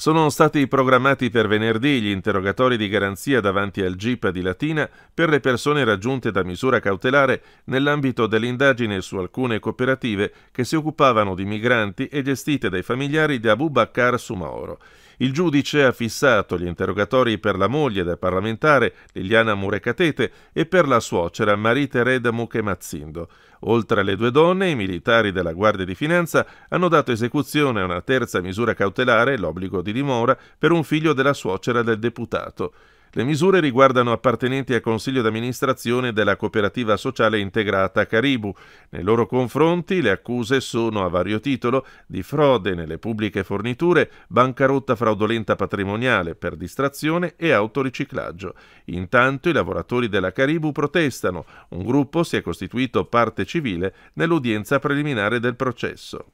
Sono stati programmati per venerdì gli interrogatori di garanzia davanti al GIP di Latina per le persone raggiunte da misura cautelare nell'ambito dell'indagine su alcune cooperative che si occupavano di migranti e gestite dai familiari di Abu Bakr Sumaoro. Il giudice ha fissato gli interrogatori per la moglie del parlamentare Liliana Murecatete e per la suocera Marie-Tereda Muchemazzindo. Oltre alle due donne, i militari della Guardia di Finanza hanno dato esecuzione a una terza misura cautelare, l'obbligo di dimora, per un figlio della suocera del deputato. Le misure riguardano appartenenti al consiglio d'amministrazione della cooperativa sociale integrata Caribu. Nei loro confronti le accuse sono a vario titolo di frode nelle pubbliche forniture, bancarotta fraudolenta patrimoniale per distrazione e autoriciclaggio. Intanto i lavoratori della Caribu protestano. Un gruppo si è costituito parte civile nell'udienza preliminare del processo.